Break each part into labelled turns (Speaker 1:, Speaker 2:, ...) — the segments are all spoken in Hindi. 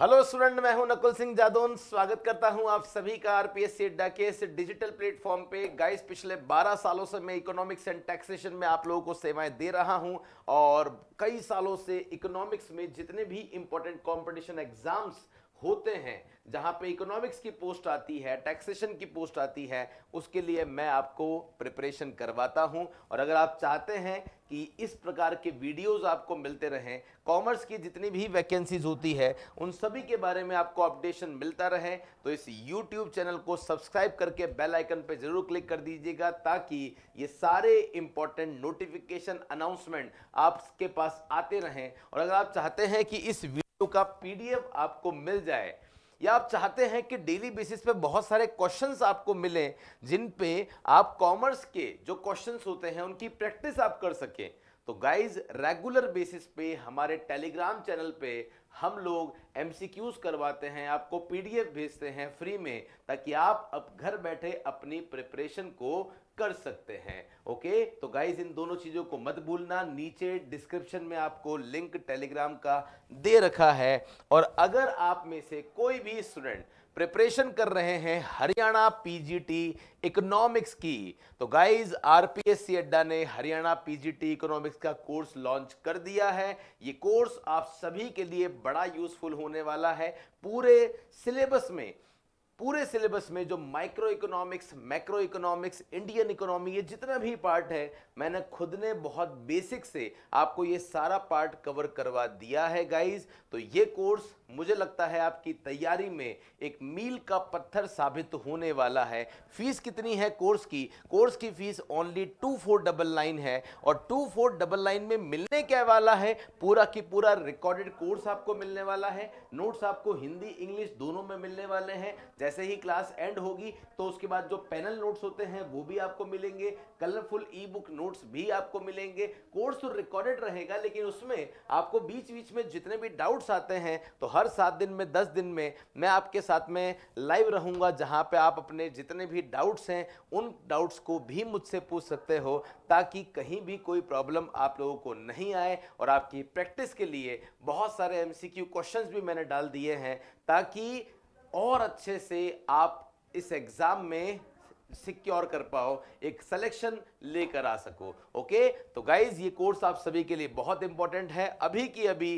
Speaker 1: हेलो स्टूडेंट मैं हूं नकुल सिंह जादौन स्वागत करता हूं आप सभी का आरपीएससी अड्डा के इस डिजिटल प्लेटफॉर्म पे गाइस पिछले 12 सालों से मैं इकोनॉमिक्स एंड टैक्सेशन में आप लोगों को सेवाएं दे रहा हूं और कई सालों से इकोनॉमिक्स में जितने भी इंपॉर्टेंट कंपटीशन एग्जाम्स होते हैं जहां पे इकोनॉमिक्स की पोस्ट आती है टैक्सेशन की पोस्ट आती है उसके लिए मैं आपको प्रिपरेशन करवाता हूं और अगर आप चाहते हैं कि इस प्रकार के वीडियोस आपको मिलते रहें कॉमर्स की जितनी भी वैकेंसीज होती है उन सभी के बारे में आपको अपडेशन मिलता रहे तो इस यूट्यूब चैनल को सब्सक्राइब करके बेल आइकन पर जरूर क्लिक कर दीजिएगा ताकि ये सारे इंपॉर्टेंट नोटिफिकेशन अनाउंसमेंट आपके पास आते रहें और अगर आप चाहते हैं कि इस वीडियो का पीडीएफ आपको मिल जाए या आप चाहते हैं कि डेली बेसिस पे बहुत सारे क्वेश्चंस आपको मिलें जिन पे आप कॉमर्स के जो क्वेश्चंस होते हैं उनकी प्रैक्टिस आप कर सकें तो गाइस रेगुलर बेसिस पे हमारे टेलीग्राम चैनल पे हम लोग एम करवाते हैं आपको पीडीएफ भेजते हैं फ्री में ताकि आप अब घर बैठे अपनी प्रिपरेशन को कर सकते हैं ओके तो गाइज इन दोनों चीज़ों को मत भूलना नीचे डिस्क्रिप्शन में आपको लिंक टेलीग्राम का दे रखा है और अगर आप में से कोई भी स्टूडेंट प्रिपरेशन कर रहे हैं हरियाणा पीजीटी इकोनॉमिक्स की तो गाइस आरपीएससी अड्डा ने हरियाणा पीजीटी इकोनॉमिक्स का कोर्स लॉन्च कर दिया है ये कोर्स आप सभी के लिए बड़ा यूजफुल होने वाला है पूरे सिलेबस में पूरे सिलेबस में जो micro economics macro economics Indian economy ये जितना भी पार्ट है मैंने खुद ने बहुत बेसिक से आपको ये सारा पार्ट कवर करवा दिया है गाइज तो ये कोर्स मुझे लगता है आपकी तैयारी में एक मील का पत्थर साबित होने वाला है फीस कितनी है कोर्स की कोर्स की fees only two four double nine है और टू फोर डबल नाइन में मिलने क्या वाला है पूरा की पूरा रिकॉर्डेड कोर्स आपको मिलने वाला है नोट्स आपको हिंदी इंग्लिश दोनों में मिलने वाले हैं जैसे ही क्लास एंड होगी तो उसके बाद जो पैनल नोट्स होते हैं वो भी आपको मिलेंगे कलरफुल ई बुक नोट्स भी आपको मिलेंगे कोर्स तो रिकॉर्डेड रहेगा लेकिन उसमें आपको बीच बीच में जितने भी डाउट्स आते हैं तो हर सात दिन में दस दिन में मैं आपके साथ में लाइव रहूँगा जहाँ पर आप अपने जितने भी डाउट्स हैं उन डाउट्स को भी मुझसे पूछ सकते हो ताकि कहीं भी कोई प्रॉब्लम आप लोगों को नहीं आए और आपकी प्रैक्टिस के लिए बहुत सारे क्यू क्वेश्चन भी मैंने डाल दिए हैं ताकि और अच्छे से आप इस एग्ज़ाम में सिक्योर कर पाओ एक सिलेक्शन लेकर आ सको ओके तो गाइज ये कोर्स आप सभी के लिए बहुत इंपॉर्टेंट है अभी की अभी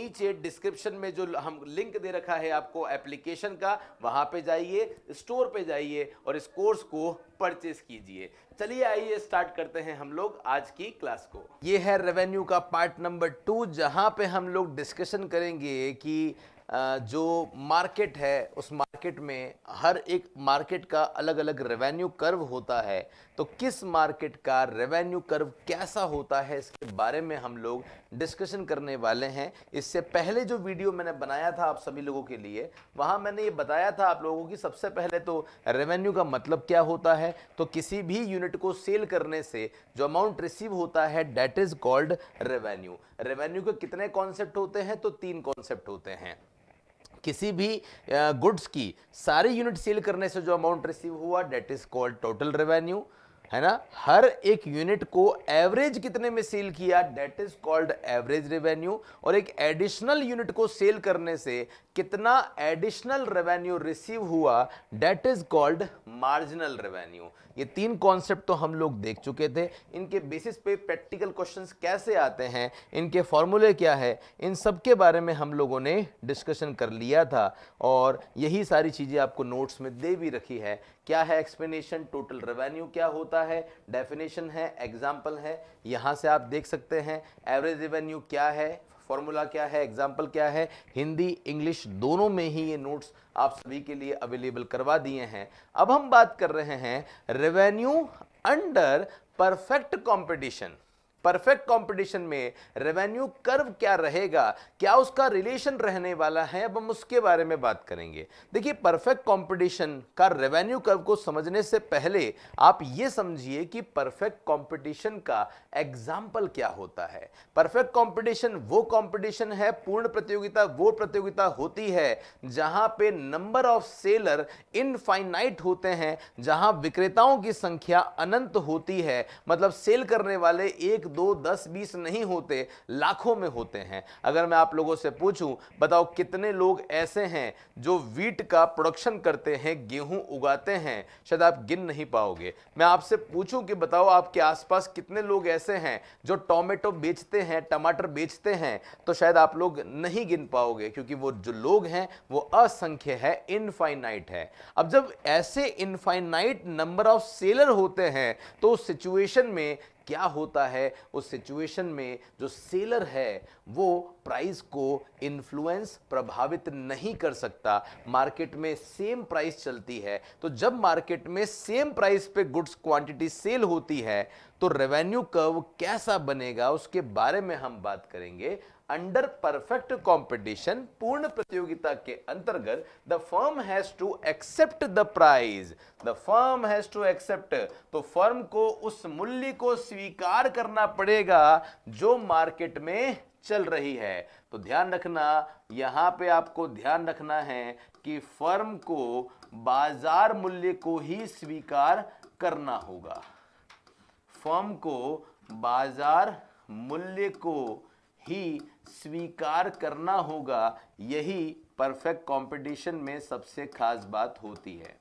Speaker 1: नीचे डिस्क्रिप्शन में जो हम लिंक दे रखा है आपको एप्लीकेशन का वहां पे जाइए स्टोर पे जाइए और इस कोर्स को परचेस कीजिए चलिए आइए स्टार्ट करते हैं हम लोग आज की क्लास को ये है रेवेन्यू का पार्ट नंबर टू जहां पे हम लोग डिस्कशन करेंगे कि जो मार्केट है उस मार्केट में हर एक मार्केट का अलग अलग रेवेन्यू कर्व होता है तो किस मार्केट का रेवेन्यू कर्व कैसा होता है इसके बारे में हम लोग डिस्कशन करने वाले हैं इससे पहले जो वीडियो मैंने बनाया था आप सभी लोगों के लिए वहाँ मैंने ये बताया था आप लोगों की सबसे पहले तो रेवेन्यू का मतलब क्या होता है तो किसी भी यूनिट को सेल करने से जो अमाउंट रिसीव होता है that is called revenue revenue के कितने कॉन्सेप्ट होते हैं तो तीन कॉन्सेप्ट होते हैं किसी भी गुड्स की सारी यूनिट सेल करने से जो अमाउंट रिसीव हुआ that is called total revenue है ना हर एक यूनिट को एवरेज कितने में सेल किया that is called average revenue और एक एडिशनल यूनिट को सेल करने से कितना एडिशनल रेवेन्यू रिसीव हुआ that is called marginal revenue ये तीन कॉन्सेप्ट तो हम लोग देख चुके थे इनके बेसिस पे प्रैक्टिकल क्वेश्चंस कैसे आते हैं इनके फॉर्मूले क्या है इन सब के बारे में हम लोगों ने डिस्कशन कर लिया था और यही सारी चीज़ें आपको नोट्स में दे भी रखी है क्या है एक्सप्लेनेशन टोटल रेवेन्यू क्या होता है डेफिनेशन है एग्जाम्पल है यहाँ से आप देख सकते हैं एवरेज रेवेन्यू क्या है फॉर्मूला क्या है एग्जाम्पल क्या है हिंदी इंग्लिश दोनों में ही ये नोट्स आप सभी के लिए अवेलेबल करवा दिए हैं अब हम बात कर रहे हैं revenue under perfect competition perfect competition में रेवेन्यू कर्व क्या रहेगा क्या उसका रिलेशन रहने वाला है अब हम उसके बारे में बात करेंगे देखिए परफेक्ट कंपटीशन का रेवेन्यू कर्व को समझने से पहले आप ये समझिए कि परफेक्ट कंपटीशन का एग्जाम्पल क्या होता है परफेक्ट कंपटीशन वो कंपटीशन है पूर्ण प्रतियोगिता वो प्रतियोगिता होती है जहां पे नंबर ऑफ सेलर इनफाइनाइट होते हैं जहां विक्रेताओं की संख्या अनंत होती है मतलब सेल करने वाले एक दो दस बीस नहीं होते लाखों में होते हैं अगर मैं आप लोगों से पूछूं बताओ कितने लोग ऐसे हैं जो वीट का प्रोडक्शन करते हैं गेहूं उगाते हैं शायद आप गिन नहीं पाओगे मैं आपसे पूछूं कि बताओ आपके आसपास कितने लोग ऐसे हैं जो टोमेटो बेचते हैं टमाटर बेचते हैं तो शायद आप लोग नहीं गिन पाओगे क्योंकि वो जो लोग हैं वो असंख्य है इनफाइनाइट है अब जब ऐसे इनफाइनाइट नंबर ऑफ सेलर होते हैं तो उस सिचुएशन में क्या होता है उस सिचुएशन में जो सेलर है वो प्राइस को इन्फ्लुएंस प्रभावित नहीं कर सकता मार्केट में सेम प्राइस चलती है तो जब मार्केट में सेम प्राइस पे गुड्स क्वांटिटी सेल होती है तो रेवेन्यू कर्व कैसा बनेगा उसके बारे में हम बात करेंगे अंडर परफेक्ट कंपटीशन पूर्ण प्रतियोगिता के अंतर्गत the firm has to accept the price the firm has to accept तो फर्म को उस मूल्य को स्वीकार करना पड़ेगा जो मार्केट में चल रही है तो ध्यान रखना यहां पे आपको ध्यान रखना है कि फर्म को बाजार मूल्य को ही स्वीकार करना होगा फर्म को बाजार मूल्य को ही स्वीकार करना होगा यही परफेक्ट कंपटीशन में सबसे खास बात होती है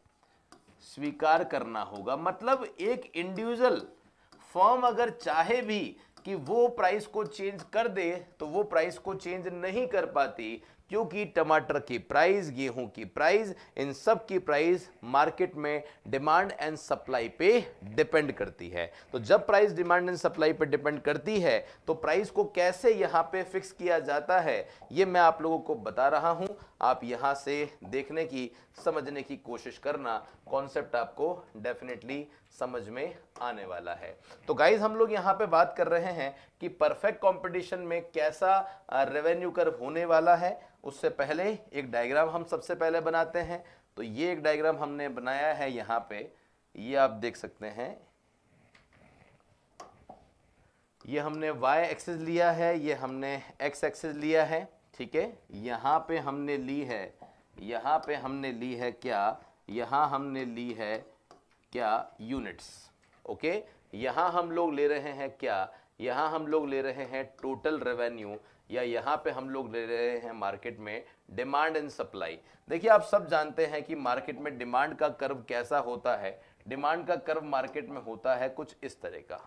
Speaker 1: स्वीकार करना होगा मतलब एक इंडिविजुअल फॉर्म अगर चाहे भी कि वो प्राइस को चेंज कर दे तो वो प्राइस को चेंज नहीं कर पाती क्योंकि टमाटर की प्राइस गेहूं की प्राइस इन सब की प्राइस मार्केट में डिमांड एंड सप्लाई पे डिपेंड करती है तो जब प्राइस डिमांड एंड सप्लाई पे डिपेंड करती है तो प्राइस को कैसे यहाँ पे फिक्स किया जाता है ये मैं आप लोगों को बता रहा हूँ आप यहाँ से देखने की समझने की कोशिश करना कॉन्सेप्ट आपको डेफिनेटली समझ में आने वाला है तो गाइज हम लोग यहाँ पे बात कर रहे हैं कि परफेक्ट कंपटीशन में कैसा रेवेन्यू कर्व होने वाला है उससे पहले एक डायग्राम हम सबसे पहले बनाते हैं तो ये एक डायग्राम हमने बनाया है यहाँ पे ये आप देख सकते हैं ये हमने वाई एक्सेस लिया है ये हमने एक्स एक्सेस लिया है ठीक है यहाँ पे हमने ली है यहाँ पे हमने ली है क्या यहाँ हमने ली है क्या यूनिट्स ओके यहाँ हम लोग ले रहे हैं क्या यहाँ हम लोग ले रहे हैं टोटल रेवेन्यू या यहाँ पे हम लोग ले रहे हैं मार्केट में डिमांड एंड सप्लाई देखिए आप सब जानते हैं कि मार्केट में डिमांड का कर्व कैसा होता है डिमांड का कर्व मार्केट में होता है कुछ इस तरह का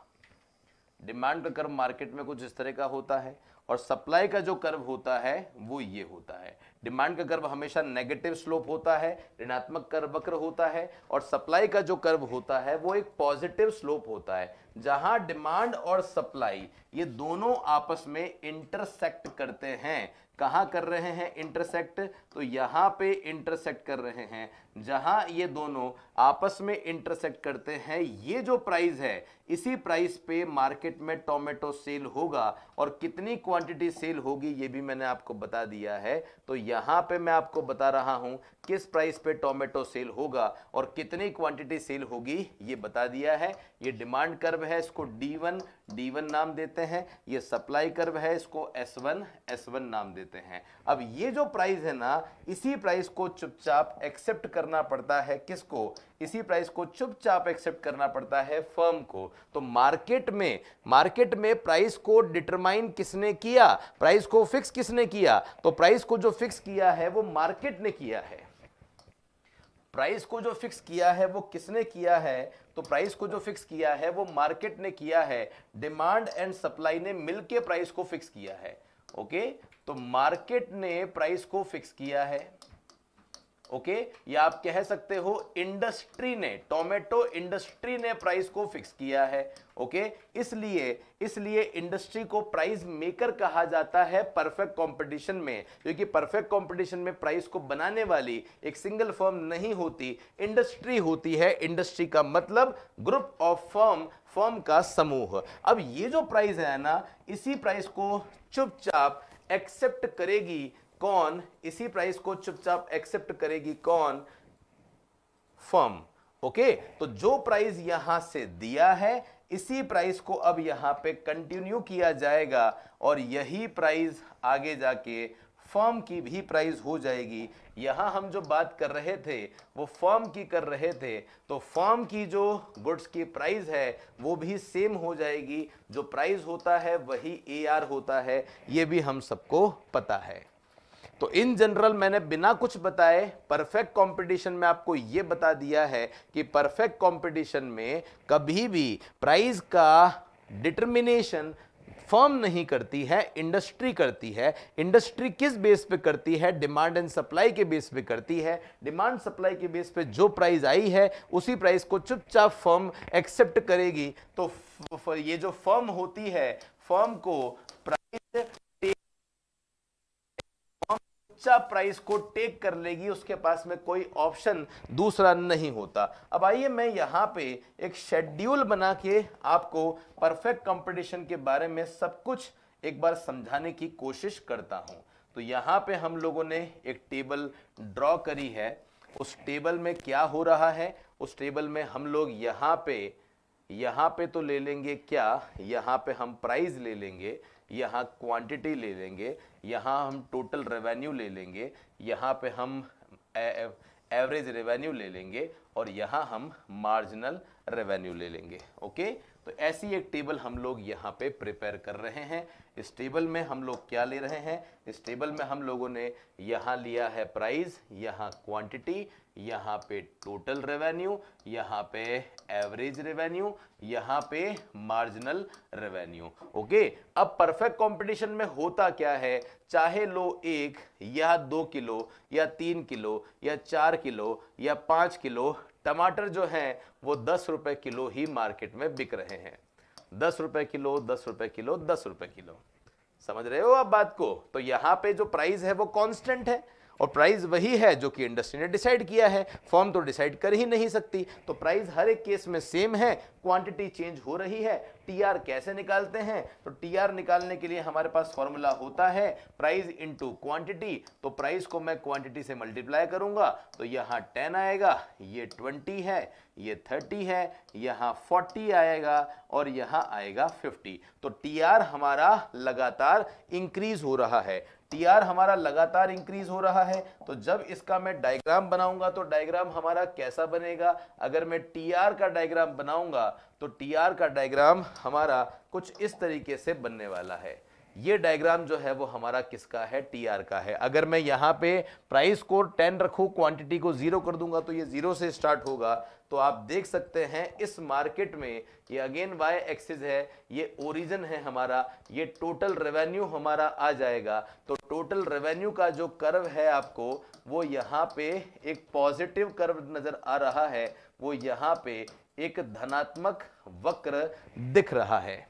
Speaker 1: डिमांड का कर्व मार्केट में कुछ इस तरह का होता है और सप्लाई का जो कर्व होता है वो ये होता है डिमांड का कर्व हमेशा नेगेटिव स्लोप होता है ऋणात्मक कर्व वक्र होता है और सप्लाई का जो कर्व होता है वो एक पॉजिटिव स्लोप होता है जहां डिमांड और सप्लाई ये दोनों आपस में इंटरसेक्ट करते हैं कहाँ कर रहे हैं इंटरसेक्ट तो यहाँ पे इंटरसेक्ट कर रहे हैं जहाँ ये दोनों आपस में इंटरसेक्ट करते हैं ये जो प्राइस है इसी प्राइस पे मार्केट में टोमेटो सेल होगा और कितनी क्वांटिटी सेल होगी ये भी मैंने आपको बता दिया है तो यहाँ पे मैं आपको बता रहा हूँ किस प्राइस पे टोमेटो सेल होगा और कितनी क्वांटिटी सेल होगी ये बता दिया है ये डिमांड कर्व है इसको D1 D1 नाम देते हैं ये सप्लाई कर्व है इसको S1 S1 नाम देते हैं अब ये जो प्राइस है ना इसी प्राइस को चुपचाप एक्सेप्ट करना पड़ता है किसको इसी प्राइस को चुपचाप एक्सेप्ट करना पड़ता है फर्म को तो मार्केट में मार्केट में प्राइस को डिटरमाइन किसने किया प्राइस को फिक्स किसने किया तो प्राइस को जो फिक्स किया है वो मार्केट ने किया है प्राइस को जो फिक्स किया है वो किसने किया है तो प्राइस को जो फिक्स किया है वो मार्केट ने किया है डिमांड एंड सप्लाई ने मिलके प्राइस को फिक्स किया है ओके तो मार्केट ने प्राइस को फिक्स किया है ओके या आप कह सकते हो इंडस्ट्री ने टोमेटो इंडस्ट्री ने प्राइस को फिक्स किया है ओके इसलिए इसलिए इंडस्ट्री को प्राइस मेकर कहा जाता है परफेक्ट कंपटीशन में क्योंकि परफेक्ट कंपटीशन में प्राइस को बनाने वाली एक सिंगल फर्म नहीं होती इंडस्ट्री होती है इंडस्ट्री का मतलब ग्रुप ऑफ फर्म फर्म का समूह अब ये जो प्राइस है ना इसी प्राइस को चुपचाप एक्सेप्ट करेगी कौन इसी प्राइस को चुपचाप एक्सेप्ट करेगी कौन फर्म ओके तो जो प्राइस यहां से दिया है इसी प्राइस को अब यहां पे कंटिन्यू किया जाएगा और यही प्राइस आगे जाके फर्म की भी प्राइस हो जाएगी यहाँ हम जो बात कर रहे थे वो फर्म की कर रहे थे तो फर्म की जो गुड्स की प्राइस है वो भी सेम हो जाएगी जो प्राइस होता है वही ए आर होता है ये भी हम सबको पता है तो इन जनरल मैंने बिना कुछ बताए परफेक्ट कंपटीशन में आपको ये बता दिया है कि परफेक्ट कंपटीशन में कभी भी प्राइस का डिटर्मिनेशन फर्म नहीं करती है इंडस्ट्री करती है इंडस्ट्री किस बेस पे करती है डिमांड एंड सप्लाई के बेस पे करती है डिमांड सप्लाई के बेस पे जो प्राइस आई है उसी प्राइस को चुपचाप फर्म एक्सेप्ट करेगी तो ये जो फर्म होती है फर्म को ऊंचा प्राइस को टेक कर लेगी उसके पास में कोई ऑप्शन दूसरा नहीं होता अब आइए मैं यहाँ पे एक शेड्यूल बना के आपको परफेक्ट कंपटीशन के बारे में सब कुछ एक बार समझाने की कोशिश करता हूँ तो यहाँ पे हम लोगों ने एक टेबल ड्रॉ करी है उस टेबल में क्या हो रहा है उस टेबल में हम लोग यहाँ पे यहाँ पे तो ले लेंगे क्या यहाँ पे हम प्राइस ले लेंगे यहाँ क्वांटिटी ले लेंगे यहाँ हम टोटल रेवेन्यू ले लेंगे यहाँ पे हम एवरेज रेवेन्यू ले लेंगे और यहाँ हम मार्जिनल रेवेन्यू ले लेंगे ओके तो ऐसी एक टेबल हम लोग यहाँ पे प्रिपेयर कर रहे हैं इस टेबल में हम लोग क्या ले रहे हैं इस टेबल में हम लोगों ने यहाँ लिया है प्राइस यहाँ क्वांटिटी यहाँ पे टोटल रेवेन्यू यहाँ पे एवरेज रेवेन्यू यहाँ पे मार्जिनल रेवेन्यू ओके अब परफेक्ट कंपटीशन में होता क्या है चाहे लो एक या दो किलो या तीन किलो या चार किलो या पाँच किलो टमाटर जो हैं वो दस रुपये किलो ही मार्केट में बिक रहे हैं दस रुपये किलो दस रुपये किलो दस रुपये किलो समझ रहे हो आप बात को तो यहाँ पे जो प्राइस है वो कांस्टेंट है और प्राइस वही है जो कि इंडस्ट्री ने डिसाइड किया है फॉर्म तो डिसाइड कर ही नहीं सकती तो प्राइस हर एक केस में सेम है क्वांटिटी चेंज हो रही है टीआर कैसे निकालते हैं तो टीआर निकालने के लिए हमारे पास फॉर्मूला होता है प्राइस इनटू क्वांटिटी तो प्राइस को मैं क्वांटिटी से मल्टीप्लाई करूंगा तो यहाँ टेन आएगा ये ट्वेंटी है ये थर्टी है यहाँ फोर्टी आएगा और यहाँ आएगा फिफ्टी तो टी हमारा लगातार इंक्रीज हो रहा है टी आर हमारा लगातार इंक्रीज हो रहा है तो जब इसका मैं डायग्राम बनाऊंगा तो डायग्राम हमारा कैसा बनेगा अगर मैं टी आर का डायग्राम बनाऊंगा तो टी आर का डायग्राम हमारा कुछ इस तरीके से बनने वाला है ये डायग्राम जो है वो हमारा किसका है टी आर का है अगर मैं यहाँ पे प्राइस को टेन रखूँ क्वांटिटी को ज़ीरो कर दूंगा तो ये ज़ीरो से स्टार्ट होगा तो आप देख सकते हैं इस मार्केट में ये अगेन वाई एक्सिस है ये ओरिजिन है हमारा ये टोटल रेवेन्यू हमारा आ जाएगा तो टोटल रेवेन्यू का जो कर्व है आपको वो यहाँ पे एक पॉजिटिव कर्व नज़र आ रहा है वो यहाँ पे एक धनात्मक वक्र दिख रहा है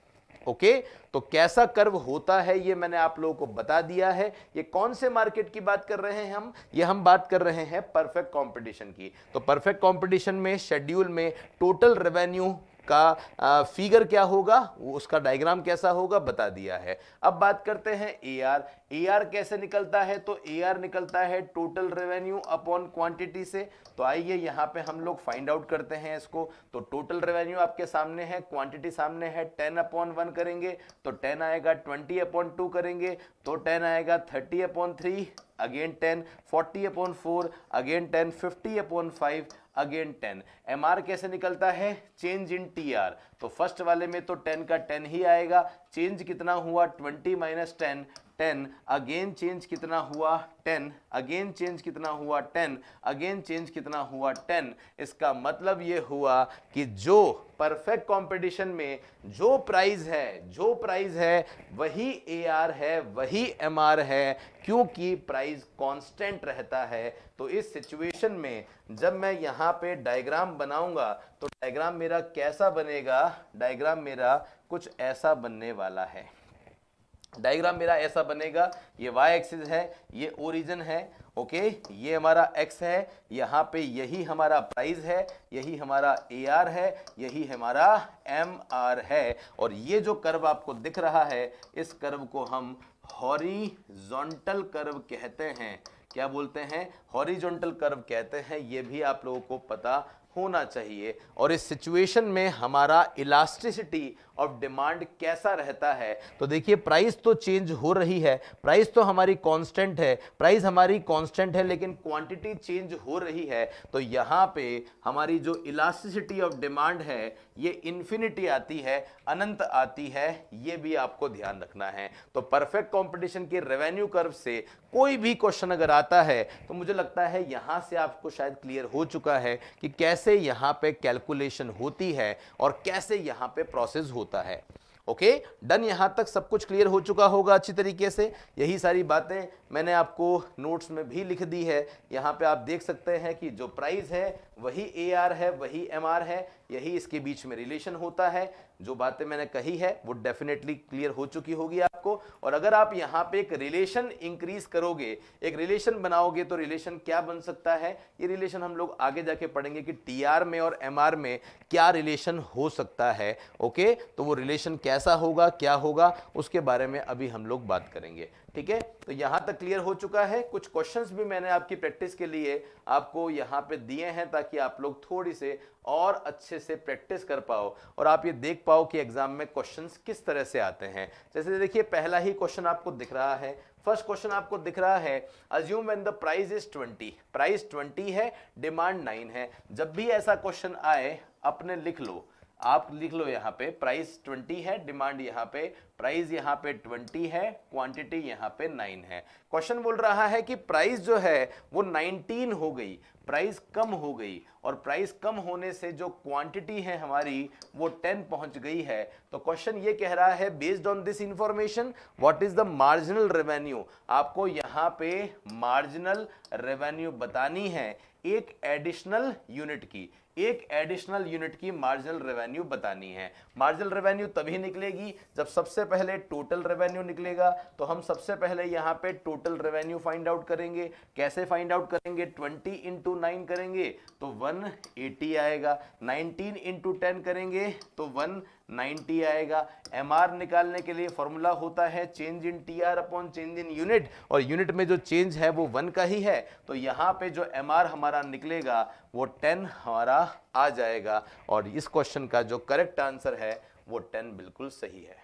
Speaker 1: ओके तो कैसा कर्व होता है ये मैंने आप लोगों को बता दिया है ये कौन से मार्केट की बात कर रहे हैं हम ये हम बात कर रहे हैं परफेक्ट कंपटीशन की तो परफेक्ट कंपटीशन में शेड्यूल में टोटल रेवेन्यू का फिगर क्या होगा उसका डायग्राम कैसा होगा बता दिया है अब बात करते हैं ए आर ए आर कैसे निकलता है तो ए आर निकलता है टोटल रेवेन्यू अपॉन क्वांटिटी से तो आइए यहाँ पे हम लोग फाइंड आउट करते हैं इसको तो टोटल रेवेन्यू आपके सामने है क्वांटिटी सामने है टेन अपॉन वन करेंगे तो टेन आएगा ट्वेंटी अपॉन टू करेंगे तो टेन आएगा thirty upon three again ten forty upon four again ten fifty upon five again ten M R कैसे निकलता है चेंज इन टी आर तो फर्स्ट वाले में तो टेन का टेन ही आएगा चेंज कितना हुआ twenty minus ten ten again change कितना हुआ टेन अगेन चेंज कितना हुआ टेन अगेन चेंज कितना हुआ टेन इसका मतलब ये हुआ कि जो परफेक्ट कंपटीशन में जो प्राइस है जो प्राइस है वही एआर है वही एमआर है क्योंकि प्राइस कांस्टेंट रहता है तो इस सिचुएशन में जब मैं यहाँ पे डायग्राम बनाऊंगा तो डायग्राम मेरा कैसा बनेगा डायग्राम मेरा कुछ ऐसा बनने वाला है डायग्राम मेरा ऐसा बनेगा ये वाई एक्सिस है ये ओरिजिन है ओके ये हमारा एक्स है यहाँ पे यही हमारा प्राइस है यही हमारा ए आर है यही हमारा एम आर है और ये जो कर्व आपको दिख रहा है इस कर्व को हम हॉरिजॉन्टल कर्व कहते हैं क्या बोलते हैं हॉरिजॉन्टल कर्व कहते हैं ये भी आप लोगों को पता होना चाहिए और इस सिचुएशन में हमारा इलास्टिसिटी और डिमांड कैसा रहता है तो देखिए प्राइस तो चेंज हो रही है प्राइस तो हमारी कांस्टेंट है प्राइस हमारी कांस्टेंट है लेकिन क्वांटिटी चेंज हो रही है तो यहाँ पे हमारी जो इलास्टिसिटी ऑफ डिमांड है ये इन्फिनिटी आती है अनंत आती है ये भी आपको ध्यान रखना है तो परफेक्ट कॉम्पिटिशन के रेवेन्यू कर्व से कोई भी क्वेश्चन अगर आता है तो मुझे लगता है यहाँ से आपको शायद क्लियर हो चुका है कि कैसे यहाँ पे कैलकुलेशन होती है और कैसे यहाँ पे प्रोसेस होती होता है ओके डन यहाँ तक सब कुछ क्लियर हो चुका होगा अच्छी तरीके से यही सारी बातें मैंने आपको नोट्स में भी लिख दी है यहाँ पे आप देख सकते हैं कि जो प्राइस है वही ए आर है वही एम आर है यही इसके बीच में रिलेशन होता है जो बातें मैंने कही है वो डेफिनेटली क्लियर हो चुकी होगी आपको और अगर आप यहाँ पे एक रिलेशन इंक्रीज करोगे एक रिलेशन बनाओगे तो रिलेशन क्या बन सकता है ये रिलेशन हम लोग आगे जाके पढ़ेंगे कि टी में और एम में क्या रिलेशन हो सकता है ओके तो वो रिलेशन कैसा होगा क्या होगा उसके बारे में अभी हम लोग बात करेंगे ठीक है तो यहां तक क्लियर हो चुका है कुछ क्वेश्चंस भी मैंने आपकी प्रैक्टिस के लिए आपको यहां पे दिए हैं ताकि आप लोग थोड़ी से और अच्छे से प्रैक्टिस कर पाओ और आप ये देख पाओ कि एग्जाम में क्वेश्चंस किस तरह से आते हैं जैसे देखिए पहला ही क्वेश्चन आपको दिख रहा है फर्स्ट क्वेश्चन आपको दिख रहा है assuming the price is twenty price twenty है डिमांड नाइन है जब भी ऐसा क्वेश्चन आए अपने लिख लो आप लिख लो यहाँ पे प्राइस 20 है डिमांड यहाँ पे प्राइस यहाँ पे 20 है क्वांटिटी यहाँ पे 9 है क्वेश्चन बोल रहा है कि प्राइस जो है वो 19 हो गई प्राइस कम हो गई और प्राइस कम होने से जो क्वांटिटी है हमारी वो 10 पहुंच गई है तो क्वेश्चन ये कह रहा है based on this information what is the marginal revenue आपको यहाँ पे मार्जिनल रेवेन्यू बतानी है एक एडिशनल यूनिट की एक एडिशनल यूनिट की मार्जिनल रेवेन्यू बतानी है मार्जिनल रेवेन्यू तभी निकलेगी जब सबसे पहले टोटल रेवेन्यू निकलेगा तो हम सबसे पहले यहाँ पे टोटल रेवेन्यू फाइंड आउट करेंगे कैसे फाइंड आउट करेंगे 20 इंटू नाइन करेंगे तो 180 आएगा 19 इंटू टेन करेंगे तो वन नाइनटी आएगा एम निकालने के लिए फॉर्मूला होता है change in T R upon change in unit और यूनिट में जो चेंज है वो वन का ही है तो यहाँ पे जो एम हमारा निकलेगा वो टेन हमारा आ जाएगा और इस क्वेश्चन का जो करेक्ट आंसर है वो टेन बिल्कुल सही है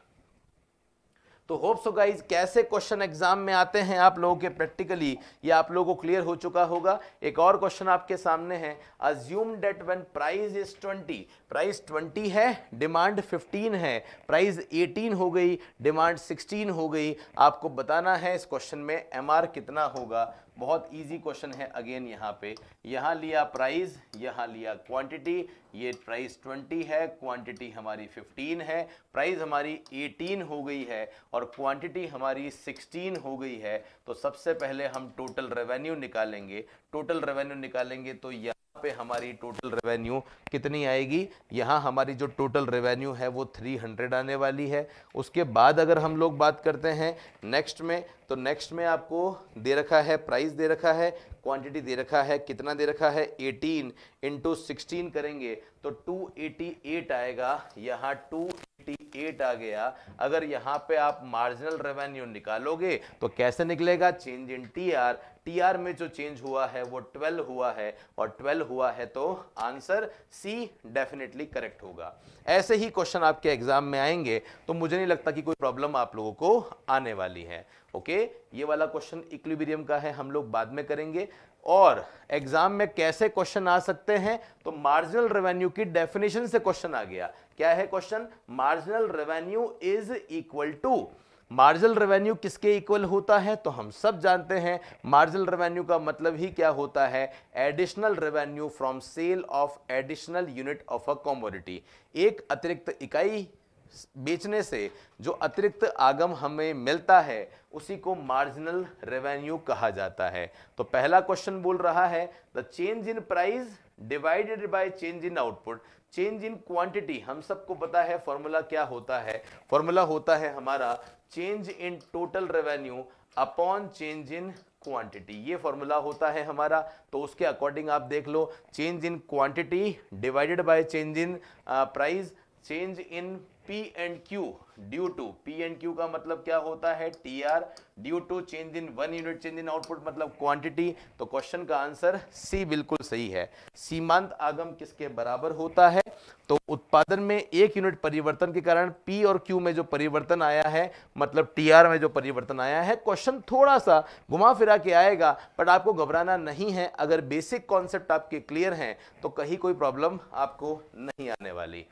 Speaker 1: तो होप सो गाइज कैसे क्वेश्चन एग्जाम में आते हैं आप लोगों के प्रैक्टिकली ये आप लोगों को क्लियर हो चुका होगा एक और क्वेश्चन आपके सामने है assume that when price is twenty price twenty है डिमांड फिफ्टीन है प्राइस एटीन हो गई डिमांड सिक्सटीन हो गई आपको बताना है इस क्वेश्चन में एम कितना होगा बहुत इजी क्वेश्चन है अगेन यहाँ पे यहाँ लिया प्राइस यहाँ लिया क्वांटिटी ये प्राइस 20 है क्वांटिटी हमारी 15 है प्राइस हमारी 18 हो गई है और क्वांटिटी हमारी 16 हो गई है तो सबसे पहले हम टोटल रेवेन्यू निकालेंगे टोटल रेवेन्यू निकालेंगे तो यह पे हमारी टोटल रेवेन्यू कितनी आएगी यहाँ हमारी जो टोटल रेवेन्यू है वो 300 आने वाली है उसके बाद अगर हम लोग बात करते हैं नेक्स्ट में तो नेक्स्ट में आपको दे रखा है प्राइस दे रखा है क्वांटिटी दे रखा है कितना दे रखा है 18 इंटू सिक्सटीन करेंगे तो 288 आएगा यहाँ टू 58 आ गया अगर यहाँ पे आप मार्जिनल रेवेन्यू निकालोगे तो कैसे निकलेगा चेंज इन टीआर टीआर में जो चेंज हुआ है वो 12 हुआ है और 12 हुआ है तो आंसर सी डेफिनेटली करेक्ट होगा ऐसे ही क्वेश्चन आपके एग्जाम में आएंगे तो मुझे नहीं लगता कि कोई प्रॉब्लम आप लोगों को आने वाली है ओके ये वाला क्वेश्चन इक्विबीरियम का है हम लोग बाद में करेंगे और एग्जाम में कैसे क्वेश्चन आ सकते हैं तो मार्जिनल रेवेन्यू की डेफिनेशन से क्वेश्चन आ गया क्या है question marginal revenue is equal to marginal revenue किसके इक्वल होता है तो हम सब जानते हैं मार्जिनल रेवेन्यू का मतलब ही क्या होता है additional revenue from sale of additional unit of a commodity एक अतिरिक्त इकाई बेचने से जो अतिरिक्त आगम हमें मिलता है उसी को मार्जिनल रेवेन्यू कहा जाता है तो पहला क्वेश्चन बोल रहा है the change in price divided by change in output change in quantity हम सबको पता है फॉर्मूला क्या होता है फॉर्मूला होता है हमारा change in total revenue upon change in quantity ये फॉर्मूला होता है हमारा तो उसके अकॉर्डिंग आप देख लो change in quantity divided by change in price change in P and Q due to P and Q का मतलब क्या होता है T R due to change in one unit change in output मतलब क्वांटिटी तो क्वेश्चन का आंसर सी बिल्कुल सही है सीमांत आगम किसके बराबर होता है तो उत्पादन में एक यूनिट परिवर्तन के कारण पी और क्यू में जो परिवर्तन आया है मतलब टी आर में जो परिवर्तन आया है क्वेश्चन थोड़ा सा घुमा फिरा के आएगा बट आपको घबराना नहीं है अगर बेसिक कॉन्सेप्ट आपके क्लियर हैं तो कहीं कोई प्रॉब्लम आपको नहीं आने वाली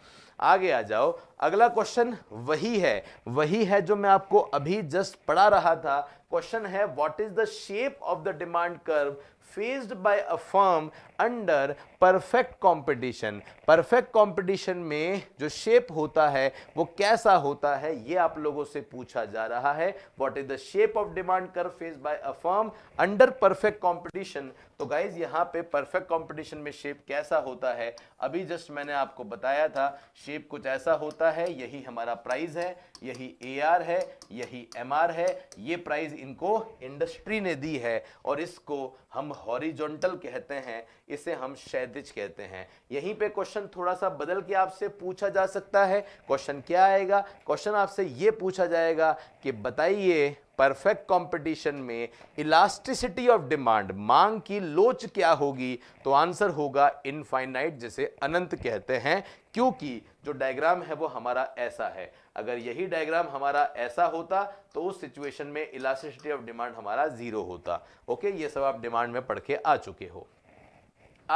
Speaker 1: आगे आ जाओ अगला क्वेश्चन वही है वही है जो मैं आपको अभी जस्ट पढ़ा रहा था क्वेश्चन है what is the shape of the demand curve faced by a firm under perfect competition perfect competition में जो शेप होता है वो कैसा होता है ये आप लोगों से पूछा जा रहा है what is the shape of demand curve face by a firm under perfect competition तो गाइज यहाँ पे परफेक्ट कंपटीशन में शेप कैसा होता है अभी जस्ट मैंने आपको बताया था शेप कुछ ऐसा होता है यही हमारा प्राइज है यही ए है यही एम है ये प्राइज इनको इंडस्ट्री ने दी है और इसको हम हॉरिजॉन्टल कहते हैं इसे हम क्षैतिज कहते हैं यहीं पे क्वेश्चन थोड़ा सा बदल के आपसे पूछा जा सकता है क्वेश्चन क्या आएगा क्वेश्चन आपसे ये पूछा जाएगा कि बताइए परफेक्ट कंपटीशन में इलास्टिसिटी ऑफ डिमांड मांग की लोच क्या होगी तो आंसर होगा इनफाइनाइट जिसे अनंत कहते हैं क्योंकि जो डायग्राम है वो हमारा ऐसा है अगर यही डायग्राम हमारा ऐसा होता तो उस सिचुएशन में इलास्टिसिटी ऑफ डिमांड हमारा ज़ीरो होता ओके ये सब आप डिमांड में पढ़ के आ चुके हो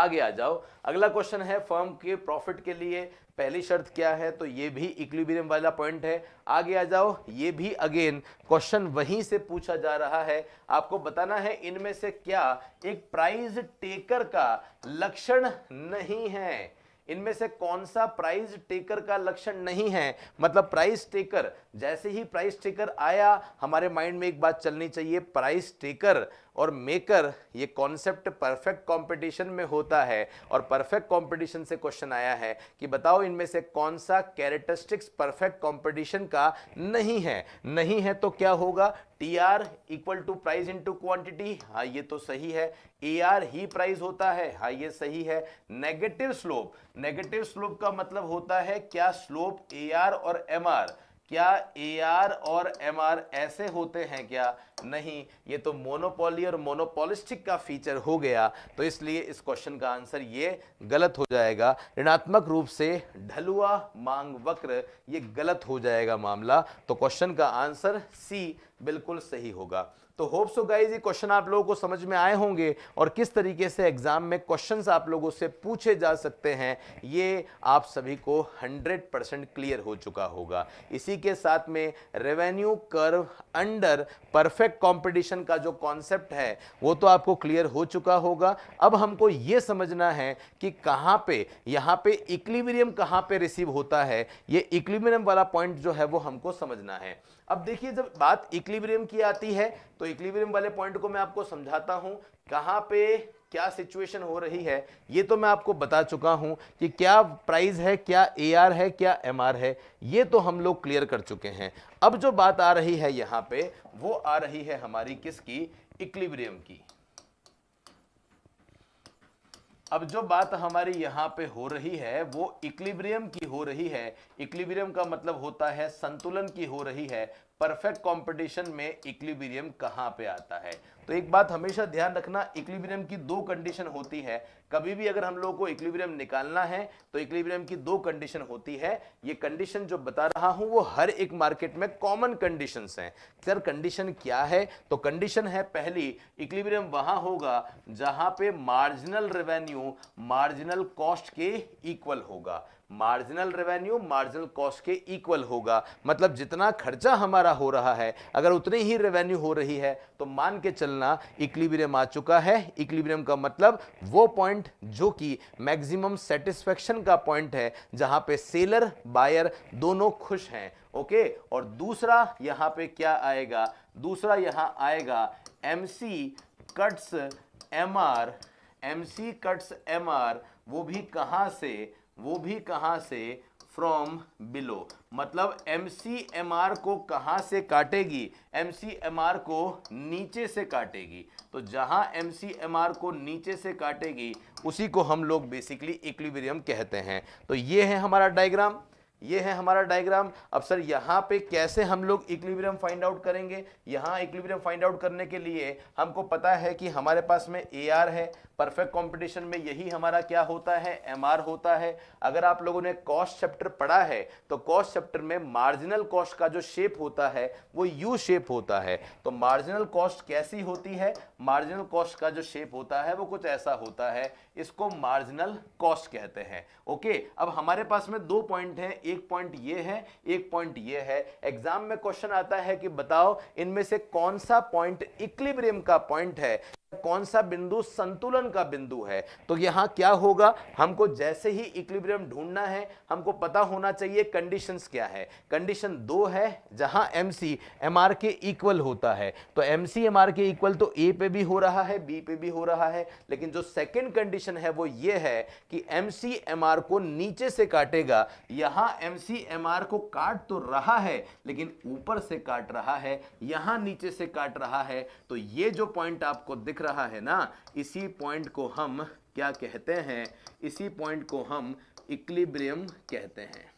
Speaker 1: आगे आ जाओ अगला क्वेश्चन है फर्म के प्रॉफिट के लिए पहली शर्त क्या है तो ये भी इक्विलिब्रियम वाला पॉइंट है आगे आ जाओ ये भी अगेन क्वेश्चन वहीं से पूछा जा रहा है आपको बताना है इनमें से क्या एक प्राइज टेकर का लक्षण नहीं है इनमें से कौन सा प्राइज टेकर का लक्षण नहीं है मतलब प्राइज टेकर जैसे ही प्राइस टेकर आया हमारे माइंड में एक बात चलनी चाहिए प्राइस टेकर और मेकर ये कॉन्सेप्ट परफेक्ट कंपटीशन में होता है और परफेक्ट कंपटीशन से क्वेश्चन आया है कि बताओ इनमें से कौन सा कैरेक्टरिस्टिक्स परफेक्ट कंपटीशन का नहीं है नहीं है तो क्या होगा T R equal to price into quantity हाँ ये तो सही है ए आर ही प्राइस होता है हाँ ये सही है नेगेटिव स्लोप नेगेटिव स्लोप का मतलब होता है क्या स्लोप ए आर और एम आर क्या ए आर और एम आर ऐसे होते हैं क्या नहीं ये तो मोनोपोली और मोनोपोलिस्टिक का फीचर हो गया तो इसलिए इस क्वेश्चन का आंसर ये गलत हो जाएगा ऋणात्मक रूप से ढलुआ मांग वक्र ये गलत हो जाएगा मामला तो क्वेश्चन का आंसर सी बिल्कुल सही होगा तो होप सो गाइज ये क्वेश्चन आप लोगों को समझ में आए होंगे और किस तरीके से एग्जाम में क्वेश्चन आप लोगों से पूछे जा सकते हैं ये आप सभी को 100 परसेंट क्लियर हो चुका होगा इसी के साथ में revenue curve under perfect competition का जो कॉन्सेप्ट है वो तो आपको क्लियर हो चुका होगा अब हमको ये समझना है कि कहाँ पे यहाँ पे इक्लिवरियम कहाँ पे रिसीव होता है ये इक्लिवरियम वाला पॉइंट जो है वो हमको समझना है अब देखिए जब बात इक्लिब्रियम की आती है तो इक्लिब्रियम वाले पॉइंट को मैं आपको समझाता हूँ कहाँ पे क्या सिचुएशन हो रही है ये तो मैं आपको बता चुका हूँ कि क्या प्राइस है क्या ए आर है क्या एम आर है ये तो हम लोग क्लियर कर चुके हैं अब जो बात आ रही है यहाँ पे वो आ रही है हमारी किसकी इक्लिब्रियम की अब जो बात हमारी यहाँ पे हो रही है वो इक्लिब्रियम की हो रही है इक्लिब्रियम का मतलब होता है संतुलन की हो रही है परफेक्ट कंपटीशन में इक्विलिब्रियम कहाँ पे आता है तो एक बात हमेशा ध्यान रखना इक्विलिब्रियम की दो कंडीशन होती है कभी भी अगर हम लोगों को इक्विलिब्रियम निकालना है तो इक्विलिब्रियम की दो कंडीशन होती है ये कंडीशन जो बता रहा हूँ वो हर एक मार्केट में कॉमन कंडीशन हैं सर कंडीशन क्या है तो कंडीशन है पहली इक्विलिब्रियम वहाँ होगा जहाँ पे मार्जिनल रेवेन्यू मार्जिनल कॉस्ट के इक्वल होगा मार्जिनल रेवेन्यू मार्जिनल कॉस्ट के इक्वल होगा मतलब जितना खर्चा हमारा हो रहा है अगर उतनी ही रेवेन्यू हो रही है तो मान के चलना इक्लिब्रियम आ चुका है इक्लिब्रियम का मतलब वो पॉइंट जो कि मैक्सिमम सेटिस्फेक्शन का पॉइंट है जहां पे सेलर बायर दोनों खुश हैं ओके और दूसरा यहां पे क्या आएगा दूसरा यहां आएगा M C cuts M R M C cuts M R वो भी कहां से वो भी कहाँ से फ्रॉम बिलो मतलब एम सी एम आर को कहाँ से काटेगी एम सी एम आर को नीचे से काटेगी तो जहाँ एम सी एम आर को नीचे से काटेगी उसी को हम लोग बेसिकली इक्विबेरियम कहते हैं तो ये है हमारा डायग्राम ये है हमारा डायग्राम अब सर यहाँ पे कैसे हम लोग इक्विलिब्रियम फाइंड आउट करेंगे यहाँ इक्विलिब्रियम फाइंड आउट करने के लिए हमको पता है कि हमारे पास में ए आर है परफेक्ट कंपटीशन में यही हमारा क्या होता है एम आर होता है अगर आप लोगों ने कॉस्ट चैप्टर पढ़ा है तो कॉस्ट चैप्टर में मार्जिनल कॉस्ट का जो शेप होता है वो यू शेप होता है तो मार्जिनल कॉस्ट कैसी होती है मार्जिनल कॉस्ट का जो शेप होता है वो कुछ ऐसा होता है इसको मार्जिनल कॉस्ट कहते हैं ओके अब हमारे पास में दो पॉइंट हैं एक पॉइंट ये है एक पॉइंट ये है एग्जाम में क्वेश्चन आता है कि बताओ इनमें से कौन सा पॉइंट इक्लिब्रियम का पॉइंट है कौन सा बिंदु संतुलन का बिंदु है तो यहां क्या होगा हमको जैसे ही इक्विलिब्रियम ढूंढना है हमको पता होना चाहिए कंडीशंस क्या है कंडीशन दो है जहां एम सी एम आर के इक्वल होता है तो एम सी एम आर के इक्वल तो ए पे भी हो रहा है बी पे भी हो रहा है लेकिन जो सेकंड कंडीशन है वो ये है कि एम सी एम आर को नीचे से काटेगा यहां एम सी एम आर को काट तो रहा है लेकिन ऊपर से काट रहा है यहां नीचे से काट रहा है तो ये जो पॉइंट आपको दिख दिख रहा है ना इसी पॉइंट को हम क्या कहते हैं इसी पॉइंट को हम इक्लिब्रियम कहते हैं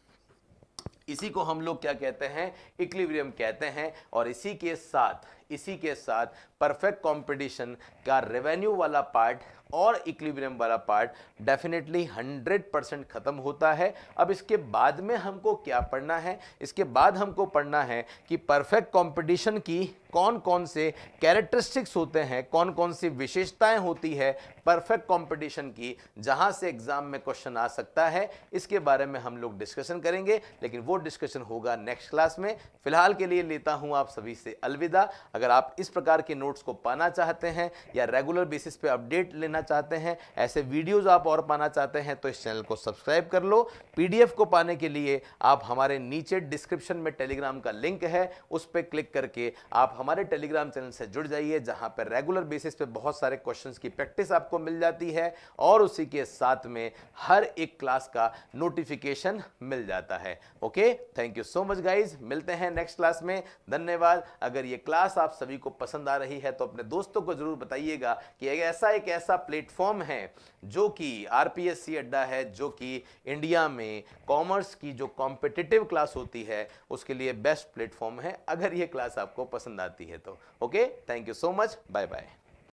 Speaker 1: इसी को हम लोग क्या कहते हैं इक्लिब्रियम कहते हैं और इसी के साथ इसी के साथ परफेक्ट कंपटीशन का रेवेन्यू वाला पार्ट और इक्विलिब्रियम वाला पार्ट डेफिनेटली 100 परसेंट ख़त्म होता है अब इसके बाद में हमको क्या पढ़ना है इसके बाद हमको पढ़ना है कि परफेक्ट कंपटीशन की कौन कौन से कैरेक्टरिस्टिक्स होते हैं कौन कौन सी विशेषताएं होती है परफेक्ट कंपटीशन की जहां से एग्ज़ाम में क्वेश्चन आ सकता है इसके बारे में हम लोग डिस्कशन करेंगे लेकिन वो डिस्कशन होगा नेक्स्ट क्लास में फ़िलहाल के लिए लेता हूं आप सभी से अलविदा अगर आप इस प्रकार के नोट्स को पाना चाहते हैं या रेगुलर बेसिस पे अपडेट लेना चाहते हैं ऐसे वीडियोज़ आप और पाना चाहते हैं तो इस चैनल को सब्सक्राइब कर लो पीडीएफ को पाने के लिए आप हमारे नीचे डिस्क्रिप्शन में टेलीग्राम का लिंक है उस पर क्लिक करके आप हमारे टेलीग्राम चैनल से जुड़ जाइए जहाँ पर रेगुलर बेसिस पे बहुत सारे क्वेश्चन की प्रैक्टिस आपको मिल जाती है और उसी के साथ में हर एक क्लास का नोटिफिकेशन मिल जाता है okay thank you so much guys मिलते हैं नेक्स्ट क्लास में धन्यवाद अगर ये क्लास आप सभी को पसंद आ रही है तो अपने दोस्तों को जरूर बताइए बताइएगा कि ऐसा एक ऐसा प्लेटफॉर्म है जो कि आरपीएससी अड्डा है जो कि इंडिया में कॉमर्स की जो कॉम्पिटिटिव क्लास होती है उसके लिए बेस्ट प्लेटफॉर्म है अगर ये क्लास आपको पसंद आती है तो okay thank you so much bye bye